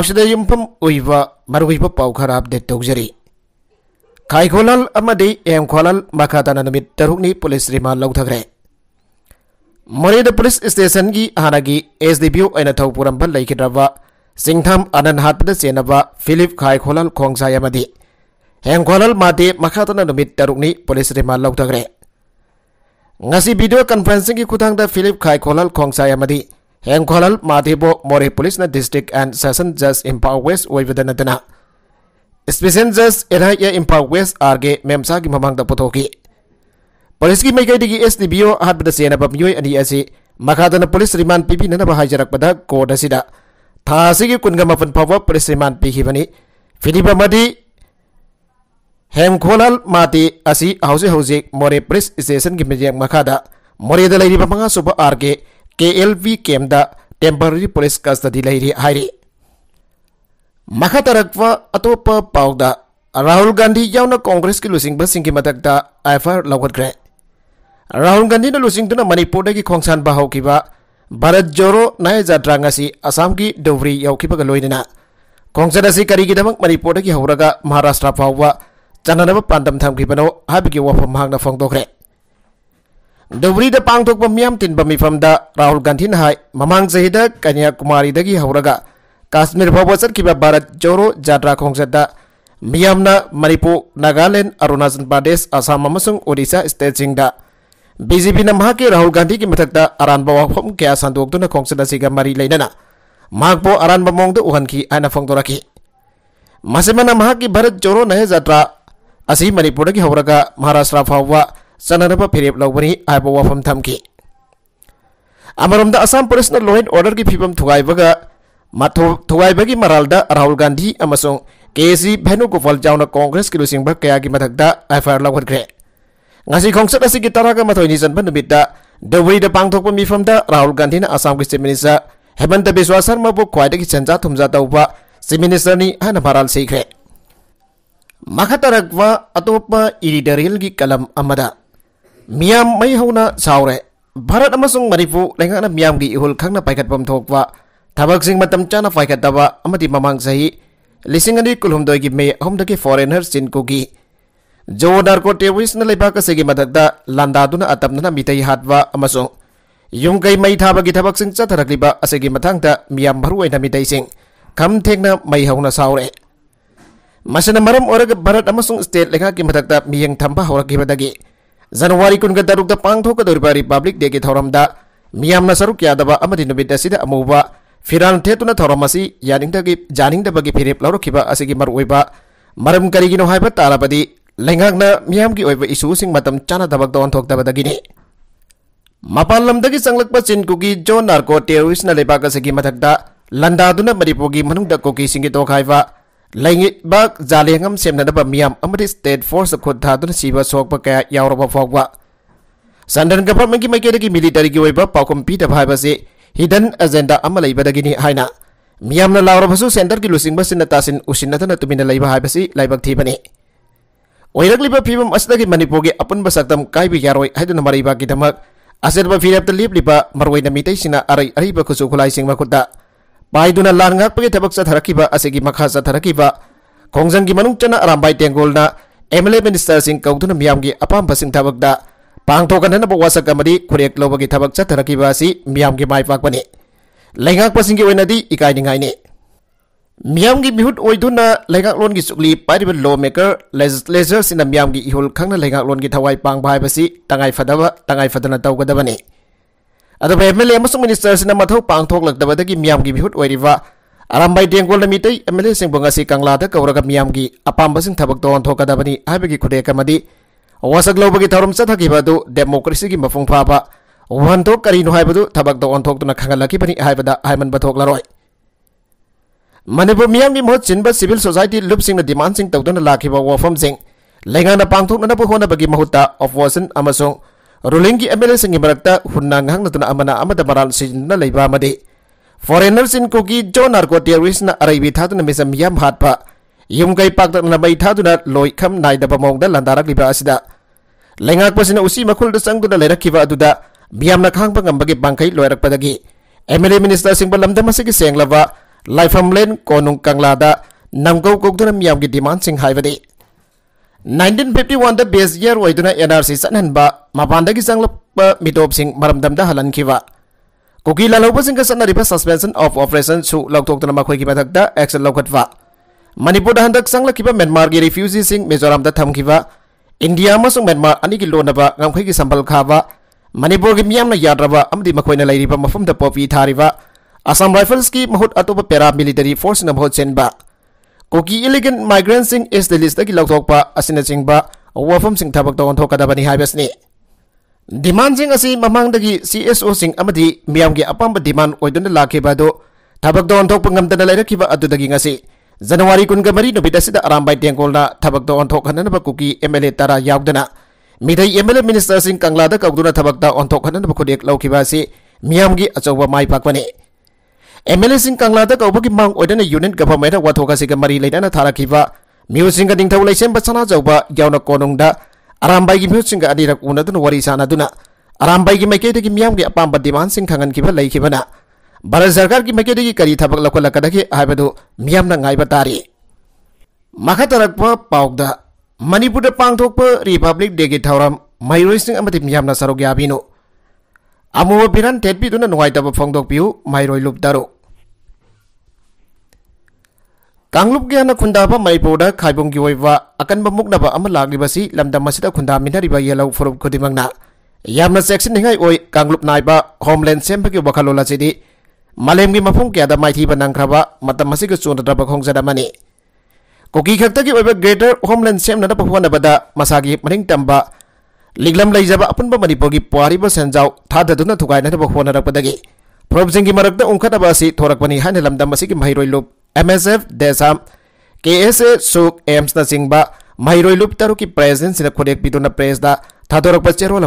Hausda yumpam uiva maru uiva pau kara update tok jari. Kai kholal amadi em kholal maka tana nami tarukni polis rima lau thagre. Mori da polis station gi hana gi SDPO tau puram pal lai kira va. Singtham anan hat pada Philip Kai kholal kong saya madi. Em kholal mati maka tana nami tarukni polis rima lau thagre. Ngasi video conferencing gi kutang Philip Kai kholal kong saya Heng kholal madhibo mori polis na distrik and session just impa wes wai wada na dana. Spesien jas ena ya impa wes arge memsa gi mamang da potoki. Polis gi megai digi es di bio har bida siena bab miwai ani esi. Maka dana polis riman pipi na na bahai jarak bada ko da sida. Ta sigi kun gama fun pawa polis riman pihi bani. Filipa madi heng kholal mati asi hausi hausi mori polis station gi mejiak maka da. Mori dala iri bapanga subo arge. K L V ꯀꯦꯝꯗ temporary police ꯀꯁꯇꯗꯤ ꯂꯩꯔꯤ ꯍꯥꯏꯔꯤ ꯃꯈꯥ ꯇꯥꯔꯛꯄ ꯑꯇꯣꯞꯄ ꯄꯥꯎꯗ ꯔꯥꯍꯨꯜ ꯒꯥꯟꯙꯤ ꯌꯥꯎꯅ ꯀꯣꯡꯒ꯭ꯔꯦꯁꯀꯤ ꯂꯨꯆꯤꯡꯕꯁꯤꯡꯒꯤ ꯃꯊꯛꯇ ꯑꯥꯏꯐꯔ ꯂꯧꯈꯠꯈ꯭ꯔꯦ ꯔꯥꯍꯨꯜ ꯒꯥꯟꯙꯤꯅ ꯂꯨꯆꯤꯡꯗꯨꯅ ꯃꯅꯤꯄꯨꯔꯗꯒꯤ ꯈꯣꯡꯁꯥꯟꯕ ꯍꯧꯈꯤꯕ ꯚꯥꯔꯠ ꯖꯣꯔꯣ ꯅꯥꯏ ꯖꯥꯇ꯭ꯔꯥ ꯉꯁꯤ ꯑꯁꯥꯝꯒꯤ ꯗꯧꯕ꯭ꯔꯤ ꯌꯧꯈꯤꯕꯒ ꯂꯣꯏꯅꯅ ꯈꯣꯡꯆꯠ ꯑꯁꯤ ꯀꯔꯤꯒꯤꯗꯃꯛ ꯃꯅꯤꯄꯨꯔꯗꯒꯤ ꯍꯧꯔꯒ ꯃꯍꯥꯔꯥꯁꯇ꯭ꯔ ꯐꯥꯎꯕ ꯆꯟꯅꯅꯕ ꯄꯥꯟꯗꯝ ꯊꯝꯈꯤꯕꯅꯣ ꯍꯥꯏꯕꯒꯤ ꯋꯥꯐꯝ ꯍꯥꯡꯅ ꯐꯣꯡꯗꯣꯛꯈ꯭ꯔꯦ Dobri da pang tok pemiam tin bami from da Rahul Gandhi na hai mamang zahida kanya kumari dagi hauraga Kasmir Pabosar kiba barat joro jadra kong zada miam na Manipur Nagalen Arunachal Pradesh Assam Mamasung odisa staging da BJP na mahaki Rahul Gandhi ki matak da aran bawa pom kaya tuk na kong zada siga mari lain na aran bamong do uhan ki ana fong doraki Masih mana mahaki barat joro na hai jadra Asih Manipur na ki hauraga Maharashtra Pabosar ꯆꯥꯟꯅꯔꯕ ꯐꯤꯔꯦꯞ ꯂꯧꯕꯅꯤ ꯍꯥꯏꯕ ꯋꯥꯐꯝ ꯊꯝꯈꯤ ꯑꯃꯔꯣꯝꯗ ꯑꯁꯥꯝ ꯄꯨꯂꯤꯁꯅ law and ꯑꯣꯔꯗꯔꯒꯤ ꯐꯤꯕꯝ ꯊꯨꯒꯥꯏꯕꯒ ꯊꯨꯒꯥꯏꯕꯒꯤ ꯃꯔꯥꯜꯗ ꯔꯥꯍꯨꯜ ꯒꯥꯟꯙꯤ ꯑꯃꯁꯨꯡ K C ꯚꯦꯅꯨꯒꯣꯄꯥꯜ ꯆꯥꯎꯅ ꯀꯣꯡꯒ꯭ꯔꯦꯁꯀꯤ ꯂꯨꯆꯤꯡꯕ ꯀꯌꯥꯒꯤ ꯃꯊꯛꯇ ꯑꯦꯐ ꯑꯥꯏ ꯂꯧꯈꯠꯈ꯭ꯔꯦ ꯉꯁꯤ ꯈꯣꯡꯆꯠ ꯑꯁꯤꯒꯤ ꯇꯔꯥꯒ ꯃꯥꯊꯣꯏꯅꯤ ꯆꯟꯕ ꯅꯨꯃꯤꯠꯇ ꯗꯨꯕꯩꯗ ꯄꯥꯡꯊꯣꯛꯄ ꯃꯤꯐꯝꯗ ꯔꯥꯍꯨꯜ ꯒꯥꯟꯙꯤꯅ ꯑꯁꯥꯝꯒꯤ ꯆꯤꯐ ꯃꯤꯅꯤꯁꯇꯔ ꯍꯦꯃꯟꯇ ꯕꯤꯁ꯭ꯋꯥ ꯁꯔꯃꯕꯨ ꯈ꯭ꯋꯥꯏꯗꯒꯤ ꯁꯦꯟꯖꯥ ꯊꯨꯝꯖꯥ ꯇꯧꯕ ꯆꯤꯐ ꯃꯤꯅꯤꯁꯇꯔꯅꯤ ꯍꯥꯏꯅ ꯃꯔꯥꯜ ꯁꯤꯈ꯭ꯔꯦ ꯃꯈꯥ ꯇꯥꯔꯛꯄ ꯑꯇꯣꯞꯄ ꯏꯔꯤꯗꯔꯤꯌꯦꯜꯒꯤ ꯀꯂꯝ ꯑꯃꯗ Miyam may hauna saure. Bharat amasung Maripu lenga na miyam gi ihul khang na paikat pam thokwa. Thabak sing matam cha na paikat dawa amati mamang sahi. Lising ani kulhum doi gi me hom dagi foreigner sin ko gi. Jo narco terrorist na leiba ka segi madagda landa duna atam na mitai hatwa amasung yung kay may thaba gi thabak sing cha tharak liba asegi mathang ta miyam bharu ai na mitai sing. Kham thek na mai hauna saure. Masana maram oraga Bharat amasung state lenga ki madagda miyang thamba horak gi madagi. जनवरी कुन तरुक पांगठोकद्वर Republic day की थौरम मियाम सरुक याद अमूब फिरान थेतुन थौरम से यानी जानीब की फिरेप लौरब मरम कहीगीनो है तालबद्ध लेंगा मैम की इसम चाथोदी मपाल चल चीनकू की जो नारको टेरिस्ट लेबा की मधक लंदा मणिपुर की मनुद कोकी तो लैबक जालेंग सेनाबी स्टेट फोर्स खुद धाब सोप कौरबाव सन्डन गवर्नमेंट की मैके मिलीटरी की पाखम पीबे हिडन अजेंदादी मियान लाबू सेंटर की लुचिब से तासी उसीन तुम्हें थीबने वहरली फीव मनपुर की अपुब सकदम कई याद मरीबाद अचेब फीरब लिप्ली मरव मीटिंग अरई अरब खुचु खुलाई सिंह खुद ꯃꯥꯏꯗꯨꯅ ꯂꯥꯟ ꯉꯥꯛꯄꯒꯤ ꯊꯕꯛ ꯆꯠꯊꯔꯛꯈꯤꯕ ꯑꯁꯤꯒꯤ ꯃꯈꯥ ꯆꯠꯊꯔꯛꯈꯤꯕ ꯈꯣꯡꯖꯪꯒꯤ ꯃꯅꯨꯡ ꯆꯟꯅ ꯑꯔꯥꯝꯕꯥꯏ ꯇꯦꯡꯒꯣꯜꯅ ꯑꯦꯝ ꯑꯦꯜ ꯑꯦ ꯃꯤꯅꯤꯁꯇꯔꯁꯤꯡ ꯀꯧꯗꯨꯅ ꯃꯤꯌꯥꯝꯒꯤ ꯑꯄꯥꯝꯕꯁꯤꯡ ꯊꯕꯛꯇ ꯄꯥꯡꯊꯣꯛꯍꯟꯅꯕ ꯋꯥꯁꯛ ꯑꯃꯗꯤ ꯈꯨꯔꯦꯛ ꯂꯧꯕꯒꯤ ꯊꯕꯛ ꯆꯠꯊꯔꯛꯈꯤꯕ ꯑꯁꯤ ꯃꯤꯌꯥꯝꯒꯤ ꯃꯥꯏ ꯄꯥꯛꯄꯅꯤ ꯂꯩꯉꯥꯛꯄꯁꯤꯡꯒꯤ ꯑꯣꯏꯅꯗꯤ ꯏꯀꯥꯏꯅꯤꯡꯉꯥꯏꯅꯤ ꯃꯤꯌꯥꯝꯒꯤ ꯃꯤꯍꯨꯠ ꯑꯣꯏꯗꯨꯅ ꯂꯩꯉꯥꯛꯂꯣꯟꯒꯤ ꯆꯨꯛꯂꯤ ꯄꯥꯏꯔꯤꯕ ꯂꯣ ꯃꯦꯀꯔ ꯂꯦꯖꯤꯁꯂꯦꯆꯔꯁꯤꯅ ꯃꯤꯌꯥꯝꯒꯤ ꯏꯍꯨꯜ ꯈꯪꯅ ꯂꯩꯉꯥꯛꯂꯣꯟꯒꯤ ꯊꯋꯥꯏ ꯄꯥꯡꯕ ꯍꯥꯏꯕꯁꯤ ꯇꯉꯥꯏꯐꯗꯕ ꯇꯉꯥꯏꯐꯗꯅ ꯇꯧꯒꯗꯕꯅꯤ ꯑꯗꯨꯕꯨ ꯑꯦꯝ ꯑꯦꯜ ꯑꯦ ꯑꯃꯁꯨꯡ ꯃꯤꯅꯤꯁꯇꯔꯁꯤꯅ ꯃꯊꯧ ꯄꯥꯡꯊꯣꯛꯂꯛꯇꯕꯗꯒꯤ ꯃꯤꯌꯥꯝꯒꯤ ꯃꯤꯍꯨꯠ ꯑꯣꯏꯔꯤꯕ ꯑꯔꯥꯝꯕꯥꯏ ꯗꯦꯡꯒꯣꯜꯗ ꯃꯤꯇꯩ ꯑꯦꯝ ꯑꯦꯜ ꯑꯦꯁꯤꯡꯕꯨ ꯉꯁꯤ ꯀꯪꯂꯥꯗ ꯀꯧꯔꯒ ꯃꯤꯌꯥꯝꯒꯤ ꯑꯄꯥꯝꯕꯁꯤꯡ ꯊꯕꯛ ꯇꯧꯍꯟꯊꯣꯛꯀꯗꯕꯅꯤ ꯍꯥꯏꯕꯒꯤ ꯈꯨꯗꯦꯛ ꯑꯃꯗꯤ ꯋꯥꯁꯛ ꯂꯧꯕꯒꯤ ꯊꯧꯔꯝ ꯆꯠꯊꯈꯤꯕ ꯑꯗꯨ ꯗꯦꯃꯣꯀ꯭ꯔꯦꯁꯤꯒꯤ ꯃꯄꯨꯡ ꯐꯥꯕ ꯋꯥꯍꯟꯊꯣꯛ ꯀꯔꯤꯅꯣ ꯍꯥꯏꯕꯗꯨ ꯊꯕꯛ ꯇꯧꯍꯟꯊꯣꯛꯇꯨꯅ ꯈꯪꯍꯜꯂꯛꯈꯤꯕꯅꯤ ꯍꯥꯏꯕꯗ ꯍꯥꯏꯃꯟꯕ ꯊꯣꯛꯂꯔꯣꯏ ꯃꯅꯤꯄꯨꯔ ꯃꯤꯌꯥꯝꯒꯤ ꯃꯍꯨꯠ ꯆꯤꯟꯕ ꯁꯤꯚꯤꯜ ꯁꯣꯁꯥꯏꯇꯤ ꯂꯨꯞꯁꯤꯡꯅ ꯗꯤꯃꯥꯟꯁꯤꯡ ꯇꯧꯗꯨꯅ ꯂꯥꯛꯈꯤꯕ ꯋꯥꯐꯝꯁꯤꯡ ꯂꯩꯉꯥꯛꯅ ꯄꯥꯡꯊꯣꯛꯅꯅꯕ ꯍꯣꯠꯅꯕꯒꯤ ꯃꯍꯨꯠꯇ ꯑꯣꯄꯣꯖꯤꯁꯟ ꯑꯃꯁꯨꯡ ꯔꯨꯂꯤꯡꯒꯤ ꯑꯦꯝ ꯑꯦꯜ ꯑꯦꯁꯤꯡꯒꯤ ꯃꯔꯛꯇ ꯍꯨꯟꯅ ꯉꯥꯡꯅꯗꯨꯅ ꯑꯃꯅ ꯑꯃꯗ ꯃꯔꯥꯜ ꯁꯤꯖꯤꯟꯅ ꯂꯩꯕ ꯑꯃꯗꯤ ꯐꯣꯔꯦꯅꯔꯁꯤꯡ ꯀꯨꯀꯤ ꯖꯣ ꯅꯥꯔꯀꯣ ꯇꯦꯔꯣꯔꯤꯁꯅ ꯑꯔꯩꯕꯤ ꯊꯥꯗꯨꯅ ꯃꯤꯁꯝ ꯌꯥꯝ ꯍꯥꯠꯄ ꯌꯨꯝꯀꯩ ꯄꯥꯛꯇꯛꯅ ꯃꯩ ꯊꯥꯗꯨꯅ ꯂꯣꯏꯈꯝ ꯅꯥꯏꯗꯕ ꯃꯑꯣꯡꯗ ꯂꯥꯟꯗꯥꯔꯛꯂꯤꯕ ꯑꯁꯤꯗ ꯂꯩꯉꯥꯛꯄꯁꯤꯅ ꯎꯁꯤ ꯃꯈꯨꯜꯗ ꯆꯪꯗꯨꯅ ꯂꯩꯔꯛꯈꯤꯕ ꯑꯗꯨꯗ ꯃꯤꯌꯥꯝꯅ ꯈꯥꯡꯕ ꯉꯝꯕꯒꯤ ꯄꯥꯡꯈꯩ ꯂꯣꯏꯔꯛꯄꯗꯒꯤ ꯑꯦꯝ ꯑꯦꯜ ꯑꯦ ꯃꯤꯅꯤꯁꯇꯔꯁꯤꯡꯕꯨ ꯂꯝꯗꯝ ꯑꯁꯤꯒꯤ ꯁꯦꯡꯂꯕ ꯂꯥꯏꯐꯝꯂꯦꯟ ꯀꯣꯅꯨꯡ ꯀꯪꯂꯥꯗ ꯅꯝꯒꯧ ꯀꯧꯗꯨꯅ ꯃꯤꯌꯥꯝꯒꯤ ꯗꯤꯃꯥꯟꯁꯤꯡ ꯍꯥꯏꯕꯗꯤ 1951 ꯗ ꯕꯦꯁ ꯏꯌꯔ ꯑꯣꯏꯗꯨꯅ ꯑꯦꯟ ꯑꯥꯔ ꯁꯤ ꯆꯠꯍꯟꯕ मपानग मिटोप हलन कुकी लाभ सत्व सस्पेंशन ऑफ ऑपरेशन लौटोन मखो की मधक् एक्शन लौटव मनपुर हंक चल म्यांमा की रिफ्यूजी मिजोराम थम्ब इंडिया म्यांमा अगर लोनब गम की संबल खाब मनपुर की मियाम याद्रब मफुम पोपी था असम राइफल्स की महुत अटोप पेरा मिलीटरी फोर्स महुत चेन्ब कुकी इलीगें माइग्रेंट इस दिल्ली की लौटोप अच्छी वफम तौर तौर तौर demand sing asi mamang dagi CSO sing amadi miyam gi apam demand oidon la ke bado thabak don thok pangam tan lai rakhiba adu dagi ngasi January kun ga mari no bidasi da aram bai kol na thabak don thok hanan ba MLA tara yaudana midai MLA minister sing kangla da kauduna thabak da on thok na ba kodek lau khiba si miyam gi ba mai pakwane. MLA sing kangla da kaubagi mang oidana unit government wathoka si ga mari leidana thara khiba miu sing ga ding tau lai sem ba sana da ꯑꯔꯥꯝꯕꯥꯏꯒꯤ ꯃꯤꯑꯣꯠꯁꯤꯡꯒ ꯑꯅꯤꯔꯛ ꯎꯅꯗꯨꯅ ꯋꯥꯔꯤ ꯁꯥꯟꯅꯗꯨꯅ ꯑꯔꯥꯝꯕꯥꯏꯒꯤ ꯃꯥꯏꯀꯩꯗꯒꯤ ꯃꯤꯌꯥꯝꯒꯤ ꯑꯄꯥꯝꯕ ꯗꯤꯃꯥꯟꯁꯤꯡ ꯈꯪꯍꯟꯈꯤꯕ ꯂꯩꯈꯤꯕꯅ ꯚꯥꯔꯠ ꯁꯔꯀꯥꯔꯒꯤ ꯃꯥꯏꯀꯩꯗꯒꯤ ꯀꯔꯤ ꯊꯕꯛ ꯂꯧꯈꯠꯂꯛꯀꯗꯒꯦ ꯍꯥꯏꯕꯗꯨ ꯃꯤꯌꯥꯝꯅ ꯉꯥꯏꯕ ꯇꯥꯔꯤ ꯃꯈꯥ ꯇꯥꯔꯛꯄ ꯄꯥꯎꯗ ꯃꯅꯤꯄꯨꯔꯗ ꯄꯥꯡꯊꯣꯛꯄ ꯔꯤꯄꯕ꯭ꯂꯤꯛ ꯗꯦꯒꯤ ꯊꯧꯔꯝ ꯃꯍꯩꯔꯣꯏꯁꯤꯡ ꯑꯃꯗꯤ ꯃꯤꯌꯥꯝꯅ ꯁꯔꯨꯛ ꯌꯥꯕꯤꯅꯨ ꯑꯃꯨꯕ ꯕꯤꯔꯥꯟ ꯊꯦꯠꯄꯤꯗꯨꯅ ꯅꯨꯡꯉꯥꯏꯇꯕ ꯐꯣꯡꯗꯣꯛꯄꯤꯌꯨ ꯃꯍꯩꯔꯣꯏ ꯂꯨꯞ ꯇꯔꯨꯛ कांगलुप गया खुदाब मणिपुर खाइबों की अकनब मुक्ब लासी लमदम खुदा मिनरीब येलौ फुरुप खुदम चेक्सीनाई कांगलुप नाइब होमलैंड सेम की वखलोल मलेम की मफूम क्या माइथीब नंख्रब चूनद्रब खोजदमी खत की ग्रेटर होमलैंड सेमनब होनबद मसा की मरिंग तब लीलम लेजब मनपुर की पुआरीब सेंजाव थादन थुगाइनब होनरपदी ꯐꯣꯔꯕꯁꯤꯡꯒꯤ ꯃꯔꯛꯇ ꯎꯪꯈꯠꯅꯕ ꯑꯁꯤ ꯊꯣꯔꯛꯄꯅꯤ ꯍꯥꯏꯅ ꯂꯝꯗꯝ ꯑꯁꯤꯒꯤ एमएसएफ देसाम केएस सुख एम्स चिंब मईरुप तरु की प्रेसीडेंस खोरपीदन प्रेस थादरप चेरोल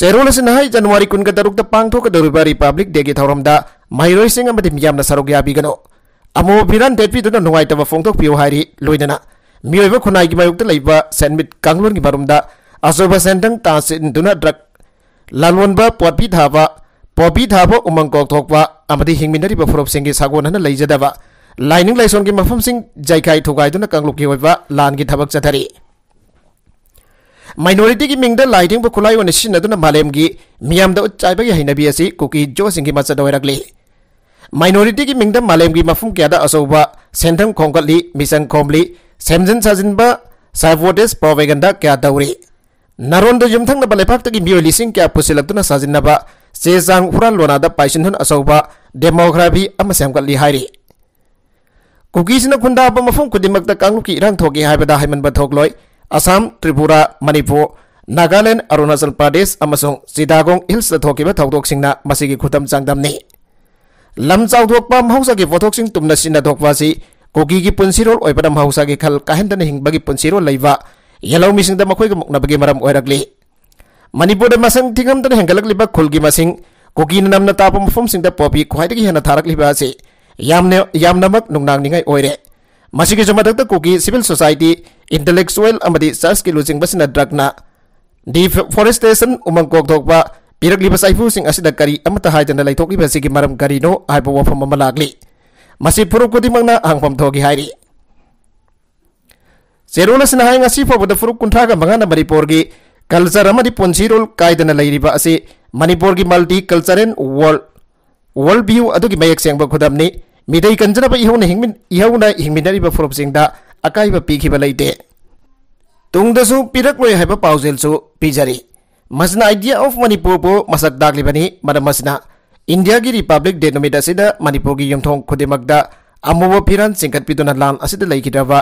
चेरोल जनवरी कुन तरुक पांथोद्व रिपब्लिक डे की तौरम मईरोम सरुक यागनो अमु विरान डेट भी लोना मोब खुना की मयुक्त सेंट कंगलोन की मरम अजोब सेंट तुना ड्रग लोब पोटी धा पोपी धाप उमंग हिंगमी फुरुपी सागोना लेजदब लाइन लाइसों की मौम सिंह जैखाई थोगा कंगलुकी लान की थब चधरी माइनोरीटी की मद लाइटिंग खुलाइन मालेम की मियाम उच्चाब की हेनबी अ कुकी जो सिंह मचद होरली माइनोरीटी की मद मालेम की मफू क्या अचौब सेंधम खोगली मिशन खोमली सेमजन साजिब सर्वोटेस पॉवेगन क्या दौरी नरों युम थे की मोय क्या पुसीलना साजिब चे चांग हुरान लोनाद पाइसिन अचौब डेमोग्राफी सेमगली है कुकीसीन खुंदाब मफम खुद कांगलू की इरान थोगे हैमनब थोलोई असम त्रिपुरा मणिपुर नागालैंड अरुणाचल प्रदेश अमसों सिदागोंग हिल्स थोब थौदों खुदम चांगदमनी लम चाउप मौसा की पोथों तुम सिन्धोपी कुकी की पुनसीरोल मौसा की खल कहन हिंग की पुनसीरोल येलौमी मखोग मुक्नबी मरम ꯃꯅꯤꯄꯨꯔꯗ ꯃꯁꯤꯡ ꯊꯤꯉꯝꯗꯅ ꯍꯦꯟꯒꯠꯂꯛꯂꯤꯕ ꯈꯨꯜꯒꯤ ꯃꯁꯤꯡ ꯀꯨꯀꯤꯅ ꯅꯝꯅ ꯇꯥꯕ ꯃꯐꯝꯁꯤꯡꯗ ꯄꯣꯄꯤ ꯈ꯭ꯋꯥꯏꯗꯒꯤ ꯍꯦꯟꯅ ꯊꯥꯔꯛꯂꯤꯕ ꯑꯁꯤ ꯌꯥꯝꯅ ꯌꯥꯝꯅꯃꯛ ꯅꯨꯡꯅꯥꯡꯅꯤꯡꯉꯥꯏ ꯑꯣꯏꯔꯦ ꯃꯁꯤꯒꯤꯁꯨ ꯃꯊꯛꯇ ꯀꯨꯀꯤ ꯁꯤꯚꯤꯜ ꯁꯣꯁꯥꯏꯇꯤ ꯏꯟꯇꯦꯂꯦꯛꯆꯨꯋꯦꯜ ꯑꯃꯗꯤ ꯆꯔꯆꯀꯤ ꯂꯨꯆꯤꯡꯕꯁꯤꯡꯅ ꯗ꯭ꯔꯒꯅ ꯗꯤꯐꯣꯔꯦꯁꯇꯦꯁꯟ ꯎꯃꯪ ꯀꯣꯛꯊꯣꯛꯄ ꯄꯤꯔꯛꯂꯤꯕ ꯆꯩꯐꯨꯁꯤꯡ ꯑꯁꯤꯗ ꯀꯔꯤ ꯑꯃꯠꯇ ꯍꯥꯏꯗꯅ ꯂꯩꯊꯣꯛꯂꯤꯕ ꯑꯁꯤꯒꯤ ꯃꯔꯝ ꯀꯔꯤꯅꯣ ꯍꯥꯏꯕ ꯋꯥꯐꯝ ꯑꯃ ꯂꯥꯛꯂꯤ ꯃꯁꯤ ꯐꯨꯔꯨꯞ ꯈꯨꯗꯤꯡꯃꯛꯅ ꯍꯪꯐꯝ ꯊꯣꯛꯏ ꯍꯥꯏꯔꯤ ꯆꯦꯔꯣꯜ ꯑꯁꯤꯅ ꯍꯥꯏ ꯉꯁꯤ ꯐꯥꯎꯕꯗ ꯐꯨꯔꯨꯞ ꯀꯨꯟꯊ꯭ꯔꯥꯒ ꯃꯉꯥꯅ ꯃꯅꯤꯄꯨꯔꯒꯤ कलचर पुनसी रोल कायदी मनपुर की मल्टी कलचरल वर् वर्ल भ्यू अयक चेब खुदी मिद कंजब इहनाब फुरुचिंग अकाब पीबे तुदू पीरक्ए है पाजेल पीजरी मजना आइडिया ऑफ मनपुर मचक दागली इंडिया की रिपब्लिक डे नुद मनपुर की यूथों खुद अमूब फिर चिंखी live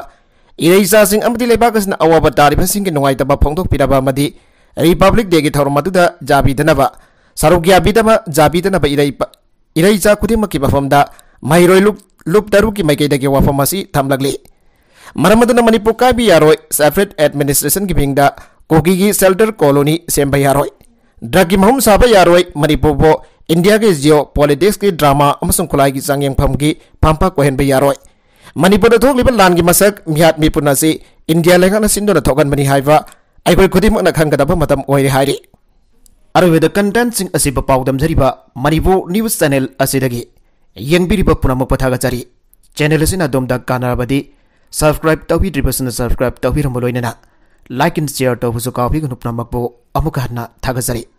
Ireza sing amati lebagas na awa ba dari pasing ke nungai taba pungtuk pira ba madi. Republik dege taur madu da jabi dana ba. Sarugi abi dama jabi dana ba ireza. Ireza kudi maki ba fomda. Mahiroi lup lup daru ki maike dage wa fomasi tam lagli. Maramadu na manipu kabi yaroi. Safet administration ki pingda. Kogi gi shelter koloni sembai yaroi. Dragi mahum sabai yaroi manipu bo. India ke jio politics ke drama amasung kulai ki sang yang pamgi pampa kohen bai yaroi. Manipur लान की मसक मिहत मीपुन से India लेखा सिंधन थोड़ा खादे अरुद content पादमजरी मनपुर निज channel पुनम पथागजारी चेनेल कानी सब्सक्राइब तौद्रीब सब्सक्राइब तौर लोनना लाइक एंड शेयर तब का पुनमु हमना